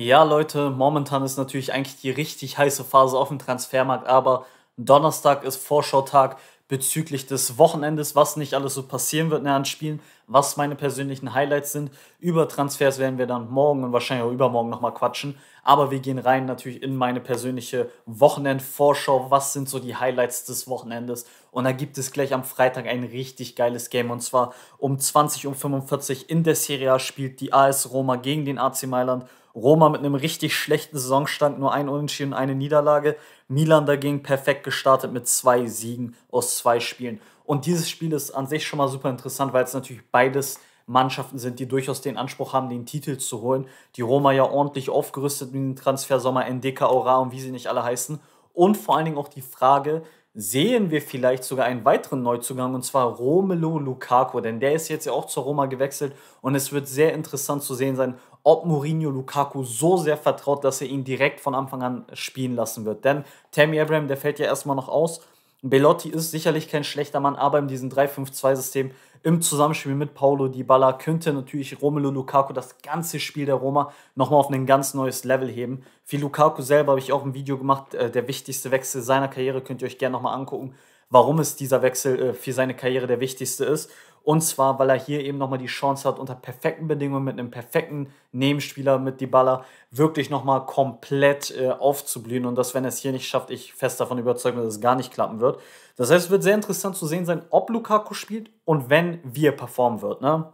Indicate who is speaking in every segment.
Speaker 1: Ja, Leute, momentan ist natürlich eigentlich die richtig heiße Phase auf dem Transfermarkt, aber Donnerstag ist Vorschautag bezüglich des Wochenendes, was nicht alles so passieren wird an Spielen, was meine persönlichen Highlights sind. Über Transfers werden wir dann morgen und wahrscheinlich auch übermorgen nochmal quatschen. Aber wir gehen rein natürlich in meine persönliche Wochenendvorschau. Was sind so die Highlights des Wochenendes? Und da gibt es gleich am Freitag ein richtig geiles Game. Und zwar um 20.45 Uhr in der Serie A spielt die AS Roma gegen den AC Mailand. Roma mit einem richtig schlechten Saisonstand, nur ein Unentschieden, und eine Niederlage. Milan dagegen perfekt gestartet mit zwei Siegen aus zwei Spielen. Und dieses Spiel ist an sich schon mal super interessant, weil es natürlich beides Mannschaften sind, die durchaus den Anspruch haben, den Titel zu holen. Die Roma ja ordentlich aufgerüstet mit dem Transfersommer, NDK, Aura und wie sie nicht alle heißen. Und vor allen Dingen auch die Frage, sehen wir vielleicht sogar einen weiteren Neuzugang und zwar Romelu Lukaku, denn der ist jetzt ja auch zur Roma gewechselt und es wird sehr interessant zu sehen sein, ob Mourinho Lukaku so sehr vertraut, dass er ihn direkt von Anfang an spielen lassen wird. Denn Tammy Abraham, der fällt ja erstmal noch aus. Belotti ist sicherlich kein schlechter Mann, aber in diesem 3-5-2-System im Zusammenspiel mit Paulo Dybala könnte natürlich Romelu Lukaku das ganze Spiel der Roma nochmal auf ein ganz neues Level heben. Für Lukaku selber habe ich auch ein Video gemacht, äh, der wichtigste Wechsel seiner Karriere, könnt ihr euch gerne nochmal angucken, warum es dieser Wechsel äh, für seine Karriere der wichtigste ist. Und zwar, weil er hier eben nochmal die Chance hat, unter perfekten Bedingungen mit einem perfekten Nebenspieler mit Dybala wirklich nochmal komplett äh, aufzublühen. Und dass, wenn er es hier nicht schafft, ich fest davon überzeugt bin, dass es gar nicht klappen wird. Das heißt, es wird sehr interessant zu sehen sein, ob Lukaku spielt und wenn, wir performen wird. Ne?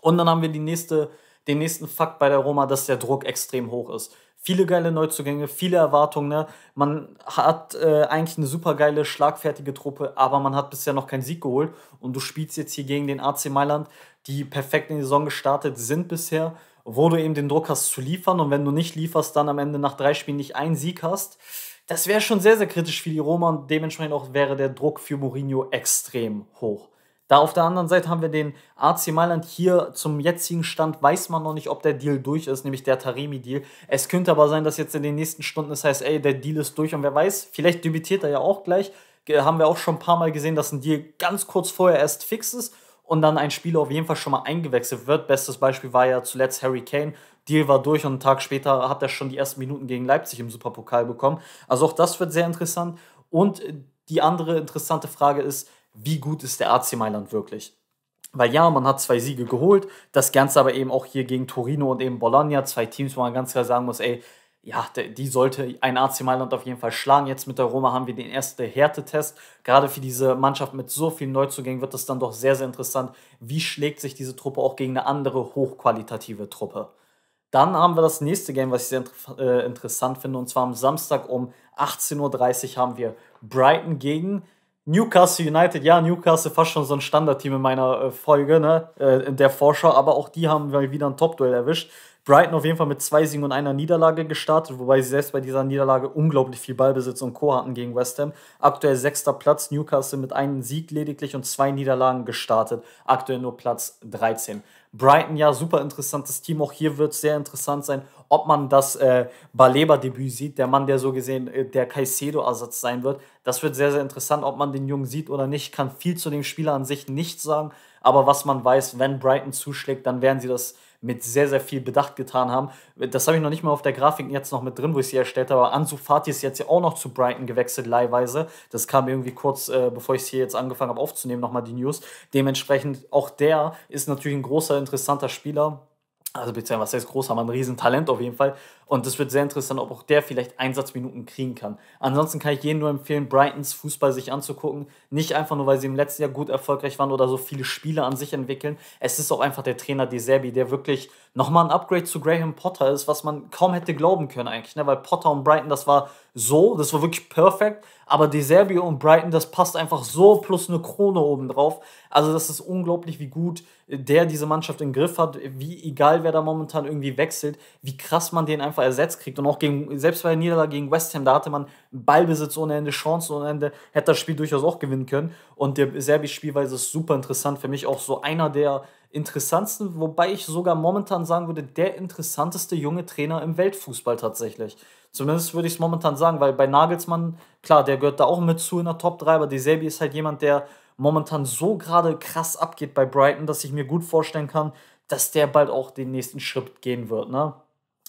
Speaker 1: Und dann haben wir die nächste, den nächsten Fakt bei der Roma, dass der Druck extrem hoch ist viele geile Neuzugänge, viele Erwartungen. Ne? Man hat äh, eigentlich eine super geile, schlagfertige Truppe, aber man hat bisher noch keinen Sieg geholt. Und du spielst jetzt hier gegen den AC Mailand, die perfekt in die Saison gestartet sind bisher, wo du eben den Druck hast zu liefern. Und wenn du nicht lieferst, dann am Ende nach drei Spielen nicht einen Sieg hast. Das wäre schon sehr, sehr kritisch für die Roma und dementsprechend auch wäre der Druck für Mourinho extrem hoch. Da auf der anderen Seite haben wir den AC Mailand hier zum jetzigen Stand, weiß man noch nicht, ob der Deal durch ist, nämlich der Taremi-Deal. Es könnte aber sein, dass jetzt in den nächsten Stunden es heißt, ey, der Deal ist durch und wer weiß, vielleicht debütiert er ja auch gleich. Haben wir auch schon ein paar Mal gesehen, dass ein Deal ganz kurz vorher erst fix ist und dann ein Spieler auf jeden Fall schon mal eingewechselt wird. Bestes Beispiel war ja zuletzt Harry Kane. Deal war durch und einen Tag später hat er schon die ersten Minuten gegen Leipzig im Superpokal bekommen. Also auch das wird sehr interessant. Und die andere interessante Frage ist, wie gut ist der AC Mailand wirklich. Weil ja, man hat zwei Siege geholt, das Ganze aber eben auch hier gegen Torino und eben Bologna, zwei Teams, wo man ganz klar sagen muss, ey, ja, die sollte ein AC Mailand auf jeden Fall schlagen. Jetzt mit der Roma haben wir den ersten Härtetest. Gerade für diese Mannschaft mit so vielen Neuzugängen wird es dann doch sehr, sehr interessant, wie schlägt sich diese Truppe auch gegen eine andere hochqualitative Truppe. Dann haben wir das nächste Game, was ich sehr äh, interessant finde. Und zwar am Samstag um 18.30 Uhr haben wir Brighton gegen Newcastle United, ja, Newcastle fast schon so ein Standardteam in meiner äh, Folge, ne? Äh, in der Vorschau, aber auch die haben wieder ein Top-Duell erwischt. Brighton auf jeden Fall mit zwei Siegen und einer Niederlage gestartet, wobei sie selbst bei dieser Niederlage unglaublich viel Ballbesitz und Co. hatten gegen West Ham. Aktuell sechster Platz, Newcastle mit einem Sieg lediglich und zwei Niederlagen gestartet, aktuell nur Platz 13. Brighton ja super interessantes Team. Auch hier wird es sehr interessant sein, ob man das äh, Baleba-Debüt sieht, der Mann, der so gesehen äh, der Caicedo-Ersatz sein wird. Das wird sehr, sehr interessant, ob man den Jungen sieht oder nicht. Kann viel zu dem Spieler an sich nicht sagen. Aber was man weiß, wenn Brighton zuschlägt, dann werden sie das mit sehr, sehr viel Bedacht getan haben. Das habe ich noch nicht mal auf der Grafik jetzt noch mit drin, wo ich sie erstellt habe. Aber Ansu Fati ist jetzt ja auch noch zu Brighton gewechselt, leihweise. Das kam irgendwie kurz, äh, bevor ich es hier jetzt angefangen habe aufzunehmen, nochmal die News. Dementsprechend, auch der ist natürlich ein großer, interessanter Spieler also beziehungsweise was heißt groß, aber ein Riesentalent auf jeden Fall. Und es wird sehr interessant, ob auch der vielleicht Einsatzminuten kriegen kann. Ansonsten kann ich jedem nur empfehlen, Brightons Fußball sich anzugucken. Nicht einfach nur, weil sie im letzten Jahr gut erfolgreich waren oder so viele Spiele an sich entwickeln. Es ist auch einfach der Trainer De Serbi, der wirklich nochmal ein Upgrade zu Graham Potter ist, was man kaum hätte glauben können eigentlich. Ne? Weil Potter und Brighton, das war so, das war wirklich perfekt. Aber De Serbi und Brighton, das passt einfach so plus eine Krone obendrauf. Also das ist unglaublich, wie gut der diese Mannschaft im Griff hat, wie egal wer da momentan irgendwie wechselt, wie krass man den einfach Kämpfer ersetzt kriegt. Und auch gegen, selbst bei der Niederlage gegen West Ham, da hatte man Ballbesitz ohne Ende, Chancen ohne Ende, hätte das Spiel durchaus auch gewinnen können. Und der serbische Spielweise ist super interessant. Für mich auch so einer der interessantesten, wobei ich sogar momentan sagen würde, der interessanteste junge Trainer im Weltfußball tatsächlich. Zumindest würde ich es momentan sagen, weil bei Nagelsmann, klar, der gehört da auch mit zu in der Top 3, aber die Serbi ist halt jemand, der momentan so gerade krass abgeht bei Brighton, dass ich mir gut vorstellen kann, dass der bald auch den nächsten Schritt gehen wird, ne?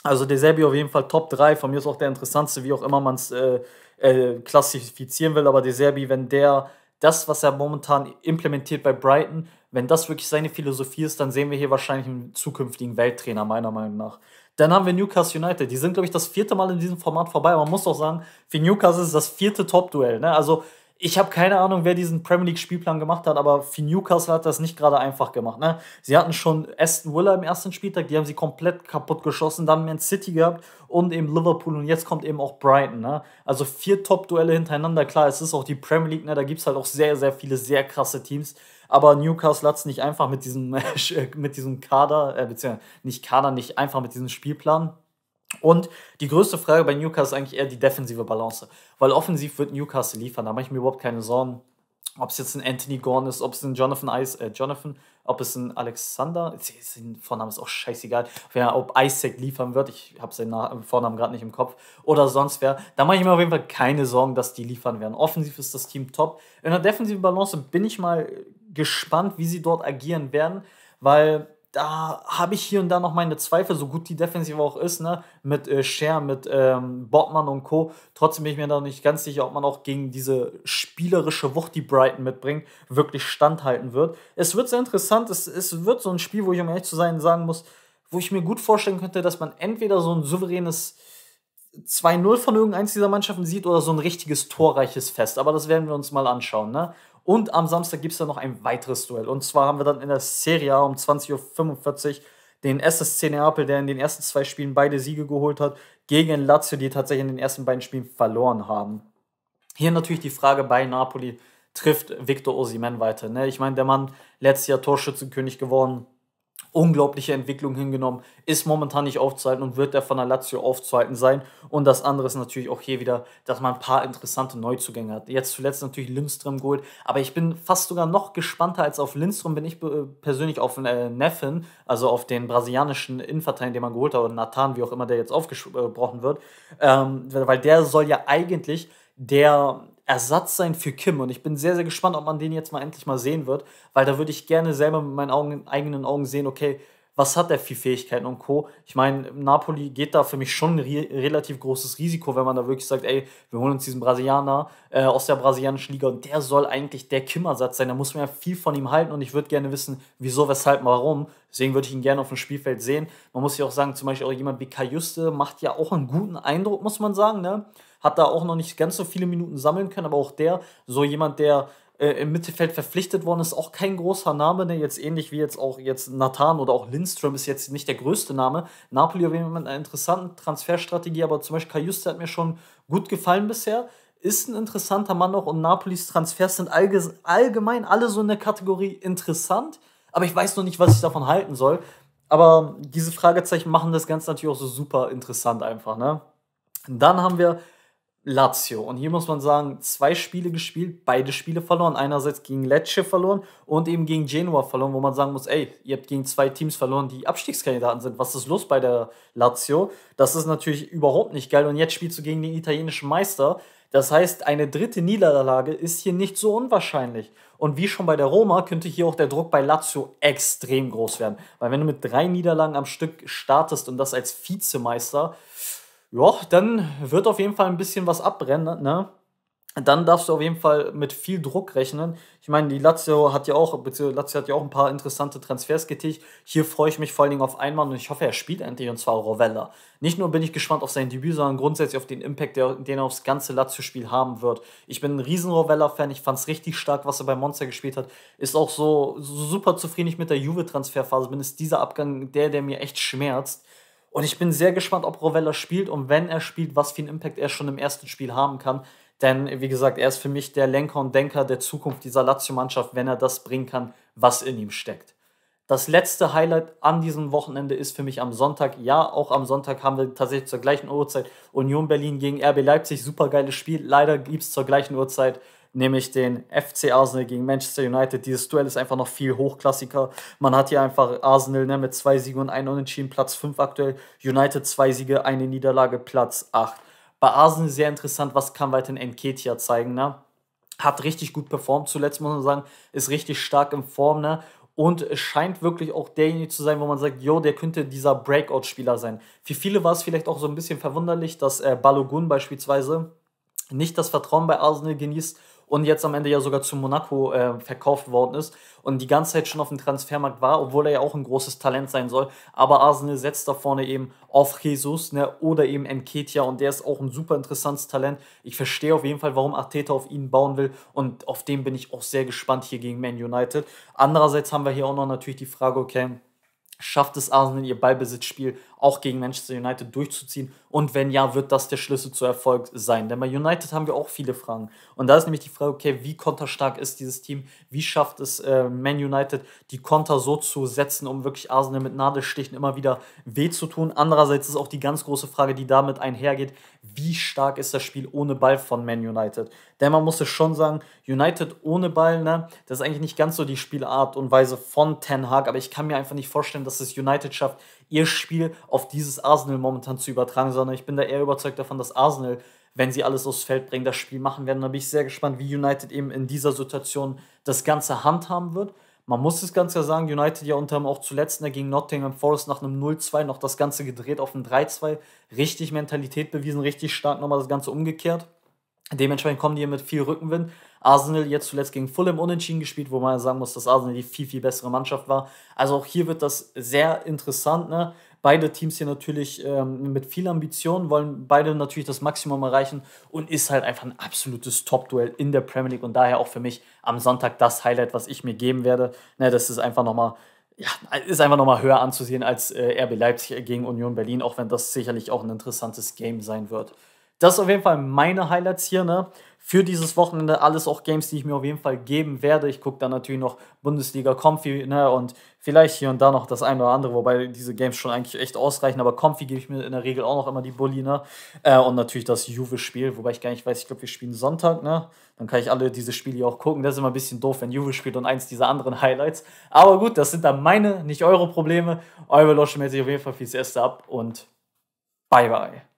Speaker 1: Also der Serbi auf jeden Fall Top 3, von mir ist auch der interessanteste, wie auch immer man es äh, äh, klassifizieren will, aber der Serbi, wenn der das, was er momentan implementiert bei Brighton, wenn das wirklich seine Philosophie ist, dann sehen wir hier wahrscheinlich einen zukünftigen Welttrainer, meiner Meinung nach. Dann haben wir Newcastle United. Die sind, glaube ich, das vierte Mal in diesem Format vorbei. Man muss doch sagen, für Newcastle ist das vierte Top-Duell. Ne? Also ich habe keine Ahnung, wer diesen Premier League Spielplan gemacht hat, aber für Newcastle hat das nicht gerade einfach gemacht. Ne? Sie hatten schon Aston Villa im ersten Spieltag, die haben sie komplett kaputt geschossen, dann Man City gehabt und eben Liverpool und jetzt kommt eben auch Brighton. Ne? Also vier Top-Duelle hintereinander. Klar, es ist auch die Premier League, ne? da gibt es halt auch sehr, sehr viele sehr krasse Teams. Aber Newcastle hat es nicht einfach mit diesem, mit diesem Kader, äh, beziehungsweise nicht Kader, nicht einfach mit diesem Spielplan. Und die größte Frage bei Newcastle ist eigentlich eher die defensive Balance, weil offensiv wird Newcastle liefern, da mache ich mir überhaupt keine Sorgen. Ob es jetzt ein Anthony Gorn ist, ob es ein Jonathan Ice, äh, Jonathan, ob es ein Alexander, sein Vorname ist auch scheißegal, wer, ob Isaac liefern wird, ich habe seinen Nach Vornamen gerade nicht im Kopf, oder sonst wer, da mache ich mir auf jeden Fall keine Sorgen, dass die liefern werden. Offensiv ist das Team top. In der defensiven Balance bin ich mal gespannt, wie sie dort agieren werden, weil da habe ich hier und da noch meine Zweifel, so gut die Defensive auch ist, ne? mit äh, mit ähm, Bottmann und Co. Trotzdem bin ich mir da nicht ganz sicher, ob man auch gegen diese spielerische Wucht, die Brighton mitbringt, wirklich standhalten wird. Es wird sehr interessant, es, es wird so ein Spiel, wo ich, um ehrlich zu sein, sagen muss, wo ich mir gut vorstellen könnte, dass man entweder so ein souveränes 2-0 von irgendeins dieser Mannschaften sieht oder so ein richtiges torreiches Fest. Aber das werden wir uns mal anschauen. Ne? Und am Samstag gibt es dann noch ein weiteres Duell. Und zwar haben wir dann in der Serie A um 20.45 Uhr den SSC Neapel, der in den ersten zwei Spielen beide Siege geholt hat, gegen Lazio, die tatsächlich in den ersten beiden Spielen verloren haben. Hier natürlich die Frage bei Napoli, trifft Victor Osimen weiter? Ne? Ich meine, der Mann letztes Jahr Torschützenkönig geworden, unglaubliche Entwicklung hingenommen, ist momentan nicht aufzuhalten und wird er von der Lazio aufzuhalten sein. Und das andere ist natürlich auch hier wieder, dass man ein paar interessante Neuzugänge hat. Jetzt zuletzt natürlich Lindström geholt, aber ich bin fast sogar noch gespannter als auf Lindström, bin ich persönlich auf äh, Neffin, also auf den brasilianischen Innenverteidiger, den man geholt hat, oder Nathan, wie auch immer der jetzt aufgesprochen äh, wird, ähm, weil der soll ja eigentlich der Ersatz sein für Kim. Und ich bin sehr, sehr gespannt, ob man den jetzt mal endlich mal sehen wird, weil da würde ich gerne selber mit meinen Augen, eigenen Augen sehen, okay, was hat er für Fähigkeiten und Co. Ich meine, Napoli geht da für mich schon ein relativ großes Risiko, wenn man da wirklich sagt, ey, wir holen uns diesen Brasilianer äh, aus der brasilianischen Liga und der soll eigentlich der Kimmersatz sein. Da muss man ja viel von ihm halten und ich würde gerne wissen, wieso, weshalb, warum. Deswegen würde ich ihn gerne auf dem Spielfeld sehen. Man muss ja auch sagen, zum Beispiel auch jemand wie Kajuste macht ja auch einen guten Eindruck, muss man sagen, ne? Hat da auch noch nicht ganz so viele Minuten sammeln können, aber auch der, so jemand, der äh, im Mittelfeld verpflichtet worden ist, auch kein großer Name, ne? jetzt ähnlich wie jetzt auch jetzt Nathan oder auch Lindström ist jetzt nicht der größte Name. Napoli auf jeden Fall mit einer interessanten Transferstrategie, aber zum Beispiel Kajuste hat mir schon gut gefallen bisher. Ist ein interessanter Mann noch und Napolis Transfers sind allge allgemein alle so in der Kategorie interessant, aber ich weiß noch nicht, was ich davon halten soll. Aber diese Fragezeichen machen das Ganze natürlich auch so super interessant einfach. Ne? Dann haben wir Lazio. Und hier muss man sagen, zwei Spiele gespielt, beide Spiele verloren. Einerseits gegen Lecce verloren und eben gegen Genua verloren, wo man sagen muss, ey, ihr habt gegen zwei Teams verloren, die Abstiegskandidaten sind. Was ist los bei der Lazio? Das ist natürlich überhaupt nicht geil. Und jetzt spielst du gegen den italienischen Meister. Das heißt, eine dritte Niederlage ist hier nicht so unwahrscheinlich. Und wie schon bei der Roma könnte hier auch der Druck bei Lazio extrem groß werden. Weil wenn du mit drei Niederlagen am Stück startest und das als Vizemeister, äh, ja, dann wird auf jeden Fall ein bisschen was abbrennen, ne? Dann darfst du auf jeden Fall mit viel Druck rechnen. Ich meine, die Lazio hat ja auch, beziehungsweise Lazio hat ja auch ein paar interessante Transfers getätigt. Hier freue ich mich vor allen Dingen auf einmal und ich hoffe, er spielt endlich und zwar Rovella. Nicht nur bin ich gespannt auf sein Debüt, sondern grundsätzlich auf den Impact, den er aufs ganze Lazio-Spiel haben wird. Ich bin ein riesen Rovella-Fan, ich fand es richtig stark, was er bei Monster gespielt hat. Ist auch so, so super zufrieden mit der Juve-Transferphase. Bin ist dieser Abgang der, der mir echt schmerzt und ich bin sehr gespannt, ob Rovella spielt und wenn er spielt, was für einen Impact er schon im ersten Spiel haben kann. Denn, wie gesagt, er ist für mich der Lenker und Denker der Zukunft dieser Lazio-Mannschaft, wenn er das bringen kann, was in ihm steckt. Das letzte Highlight an diesem Wochenende ist für mich am Sonntag. Ja, auch am Sonntag haben wir tatsächlich zur gleichen Uhrzeit Union Berlin gegen RB Leipzig. Super geiles Spiel. Leider gibt es zur gleichen Uhrzeit nämlich den FC Arsenal gegen Manchester United. Dieses Duell ist einfach noch viel hochklassiger. Man hat hier einfach Arsenal ne, mit zwei Siegen und einem Unentschieden, Platz 5 aktuell. United zwei Siege, eine Niederlage, Platz 8. Bei Arsenal sehr interessant, was kann weiterhin Enketia zeigen. Ne? Hat richtig gut performt, zuletzt muss man sagen, ist richtig stark in Form. Ne? und scheint wirklich auch derjenige zu sein, wo man sagt, jo, der könnte dieser Breakout-Spieler sein. Für viele war es vielleicht auch so ein bisschen verwunderlich, dass äh, Balogun beispielsweise nicht das Vertrauen bei Arsenal genießt und jetzt am Ende ja sogar zu Monaco äh, verkauft worden ist und die ganze Zeit schon auf dem Transfermarkt war, obwohl er ja auch ein großes Talent sein soll. Aber Arsenal setzt da vorne eben auf Jesus ne, oder eben Enketia und der ist auch ein super interessantes Talent. Ich verstehe auf jeden Fall, warum Arteta auf ihn bauen will und auf den bin ich auch sehr gespannt hier gegen Man United. Andererseits haben wir hier auch noch natürlich die Frage, okay, schafft es Arsenal ihr Ballbesitzspiel auch gegen Manchester United durchzuziehen? Und wenn ja, wird das der Schlüssel zu Erfolg sein? Denn bei United haben wir auch viele Fragen. Und da ist nämlich die Frage, okay, wie konterstark ist dieses Team? Wie schafft es äh, Man United, die Konter so zu setzen, um wirklich Arsenal mit Nadelstichen immer wieder weh zu tun? Andererseits ist auch die ganz große Frage, die damit einhergeht, wie stark ist das Spiel ohne Ball von Man United? Denn man muss es schon sagen, United ohne Ball, ne, das ist eigentlich nicht ganz so die Spielart und Weise von Ten Hag, aber ich kann mir einfach nicht vorstellen, dass es United schafft, ihr Spiel auf dieses Arsenal momentan zu übertragen, sondern ich bin da eher überzeugt davon, dass Arsenal, wenn sie alles aufs Feld bringen, das Spiel machen werden. Da bin ich sehr gespannt, wie United eben in dieser Situation das Ganze handhaben wird. Man muss es ganz klar sagen, United ja unter auch zuletzt ne, gegen Nottingham Forest nach einem 0-2 noch das Ganze gedreht auf ein 3-2. Richtig Mentalität bewiesen, richtig stark nochmal das Ganze umgekehrt. Dementsprechend kommen die hier mit viel Rückenwind. Arsenal jetzt zuletzt gegen Fulham unentschieden gespielt, wo man sagen muss, dass Arsenal die viel, viel bessere Mannschaft war. Also auch hier wird das sehr interessant. Ne? Beide Teams hier natürlich ähm, mit viel Ambition, wollen beide natürlich das Maximum erreichen und ist halt einfach ein absolutes Top-Duell in der Premier League und daher auch für mich am Sonntag das Highlight, was ich mir geben werde. Ne, das ist einfach nochmal ja, ist höher anzusehen als äh, RB Leipzig gegen Union Berlin, auch wenn das sicherlich auch ein interessantes Game sein wird das ist auf jeden Fall meine Highlights hier, ne? Für dieses Wochenende alles auch Games, die ich mir auf jeden Fall geben werde. Ich gucke dann natürlich noch Bundesliga Comfy, ne? Und vielleicht hier und da noch das eine oder andere, wobei diese Games schon eigentlich echt ausreichen, aber Comfy gebe ich mir in der Regel auch noch immer die Bulli, ne? Äh, und natürlich das Juve-Spiel, wobei ich gar nicht weiß, ich glaube, wir spielen Sonntag, ne? Dann kann ich alle diese Spiele auch gucken. Das ist immer ein bisschen doof, wenn Juve spielt und eins dieser anderen Highlights. Aber gut, das sind dann meine, nicht eure Probleme. Eure Loschen meldet sich auf jeden Fall fürs Erste ab und bye bye.